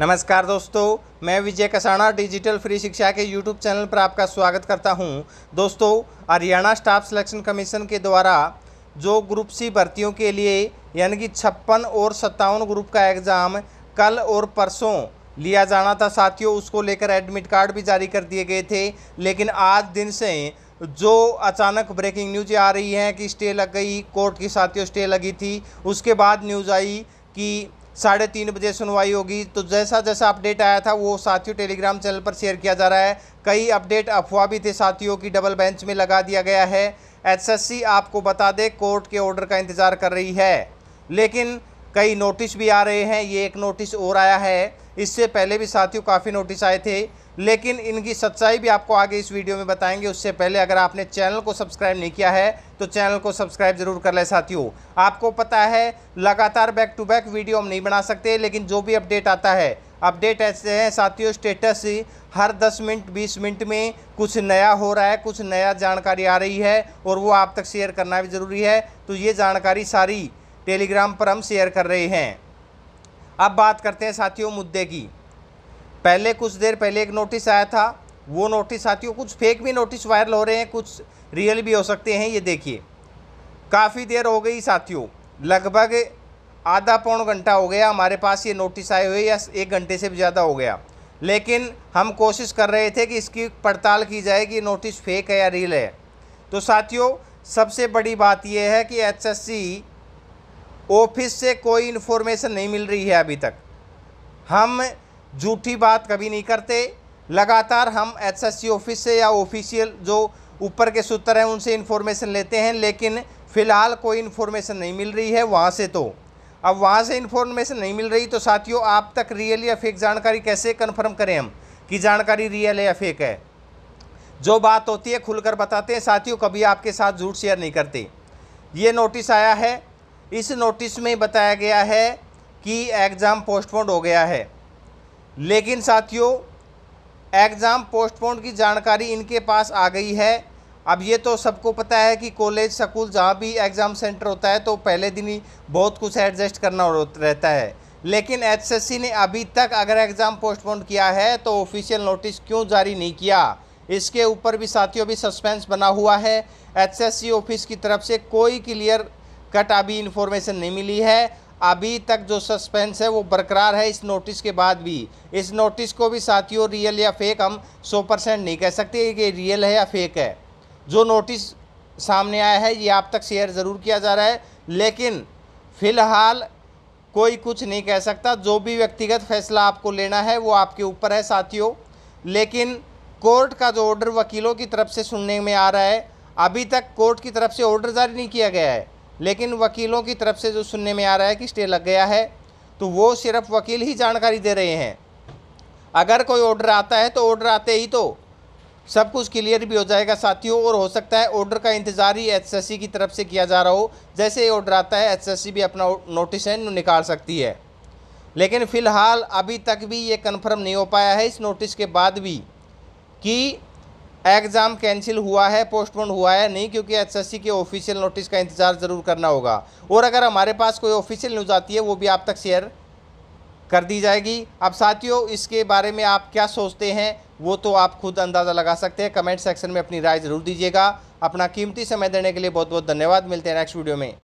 नमस्कार दोस्तों मैं विजय कसाणा डिजिटल फ्री शिक्षा के यूट्यूब चैनल पर आपका स्वागत करता हूं दोस्तों हरियाणा स्टाफ सिलेक्शन कमीशन के द्वारा जो ग्रुप सी भर्तियों के लिए यानी कि छप्पन और सत्तावन ग्रुप का एग्ज़ाम कल और परसों लिया जाना था साथियों उसको लेकर एडमिट कार्ड भी जारी कर दिए गए थे लेकिन आज दिन से जो अचानक ब्रेकिंग न्यूज आ रही है कि स्टे लग गई कोर्ट की साथियों स्टे लगी थी उसके बाद न्यूज़ आई कि साढ़े तीन बजे सुनवाई होगी तो जैसा जैसा अपडेट आया था वो साथियों टेलीग्राम चैनल पर शेयर किया जा रहा है कई अपडेट अफवाह भी थे साथियों की डबल बेंच में लगा दिया गया है एसएससी आपको बता दे कोर्ट के ऑर्डर का इंतज़ार कर रही है लेकिन कई नोटिस भी आ रहे हैं ये एक नोटिस और आया है इससे पहले भी साथियों काफ़ी नोटिस आए थे लेकिन इनकी सच्चाई भी आपको आगे इस वीडियो में बताएंगे उससे पहले अगर आपने चैनल को सब्सक्राइब नहीं किया है तो चैनल को सब्सक्राइब जरूर कर लें साथियों आपको पता है लगातार बैक टू बैक वीडियो हम नहीं बना सकते लेकिन जो भी अपडेट आता है अपडेट ऐसे हैं साथियों स्टेटस हर 10 मिनट 20 मिनट में कुछ नया हो रहा है कुछ नया जानकारी आ रही है और वो आप तक शेयर करना भी ज़रूरी है तो ये जानकारी सारी टेलीग्राम पर हम शेयर कर रहे हैं अब बात करते हैं साथियों मुद्दे की पहले कुछ देर पहले एक नोटिस आया था वो नोटिस साथियों कुछ फेक भी नोटिस वायरल हो रहे हैं कुछ रियल भी हो सकते हैं ये देखिए काफ़ी देर हो गई साथियों लगभग आधा पौन घंटा हो गया हमारे पास ये नोटिस आए हुए या एक घंटे से भी ज़्यादा हो गया लेकिन हम कोशिश कर रहे थे कि इसकी पड़ताल की जाए कि नोटिस फेक है या रियल है तो साथियों सबसे बड़ी बात यह है कि एचएससी ऑफिस से कोई इन्फॉर्मेशन नहीं मिल रही है अभी तक हम झूठी बात कभी नहीं करते लगातार हम एसएससी ऑफिस से या ऑफिशियल जो ऊपर के सूत्र हैं उनसे इन्फॉर्मेशन लेते हैं लेकिन फ़िलहाल कोई इन्फॉर्मेशन नहीं मिल रही है वहाँ से तो अब वहाँ से इन्फॉर्मेशन नहीं मिल रही तो साथियों आप तक रियल या फेक जानकारी कैसे कन्फर्म करें हम कि जानकारी रियल है या फेक है जो बात होती है खुलकर बताते हैं साथियों कभी आपके साथ झूठ शेयर नहीं करते ये नोटिस आया है इस नोटिस में बताया गया है कि एग्ज़ाम पोस्टपोन्ड हो गया है लेकिन साथियों एग्ज़ाम पोस्टपोन की जानकारी इनके पास आ गई है अब ये तो सबको पता है कि कॉलेज स्कूल जहाँ भी एग्ज़ाम सेंटर होता है तो पहले दिन ही बहुत कुछ एडजस्ट करना रहता है लेकिन एचएससी ने अभी तक अगर एग्ज़ाम पोस्टपोन किया है तो ऑफिशियल नोटिस क्यों जारी नहीं किया इसके ऊपर भी साथियों भी सस्पेंस बना हुआ है एचएससी ऑफिस की तरफ से कोई क्लियर कट अभी इन्फॉर्मेशन नहीं मिली है अभी तक जो सस्पेंस है वो बरकरार है इस नोटिस के बाद भी इस नोटिस को भी साथियों रियल या फेक हम 100 परसेंट नहीं कह सकते कि रियल है या फेक है जो नोटिस सामने आया है ये आप तक शेयर ज़रूर किया जा रहा है लेकिन फ़िलहाल कोई कुछ नहीं कह सकता जो भी व्यक्तिगत फैसला आपको लेना है वो आपके ऊपर है साथियों लेकिन कोर्ट का जो ऑर्डर वकीलों की तरफ से सुनने में आ रहा है अभी तक कोर्ट की तरफ से ऑर्डर जारी नहीं किया गया है लेकिन वकीलों की तरफ से जो सुनने में आ रहा है कि स्टे लग गया है तो वो सिर्फ वकील ही जानकारी दे रहे हैं अगर कोई ऑर्डर आता है तो ऑर्डर आते ही तो सब कुछ क्लियर भी हो जाएगा साथियों और हो सकता है ऑर्डर का इंतज़ार ही एचएससी की तरफ से किया जा रहा हो जैसे ही ऑर्डर आता है एचएससी भी अपना नोटिस है निकाल सकती है लेकिन फ़िलहाल अभी तक भी ये कन्फर्म नहीं हो पाया है इस नोटिस के बाद भी कि एग्ज़ाम कैंसिल हुआ है पोस्टपोन हुआ है नहीं क्योंकि एसएससी के ऑफिशियल नोटिस का इंतज़ार ज़रूर करना होगा और अगर हमारे पास कोई ऑफिशियल न्यूज़ आती है वो भी आप तक शेयर कर दी जाएगी अब साथियों इसके बारे में आप क्या सोचते हैं वो तो आप खुद अंदाज़ा लगा सकते हैं कमेंट सेक्शन में अपनी राय ज़रूर दीजिएगा अपना कीमती समय देने के लिए बहुत बहुत धन्यवाद मिलते हैं नेक्स्ट वीडियो में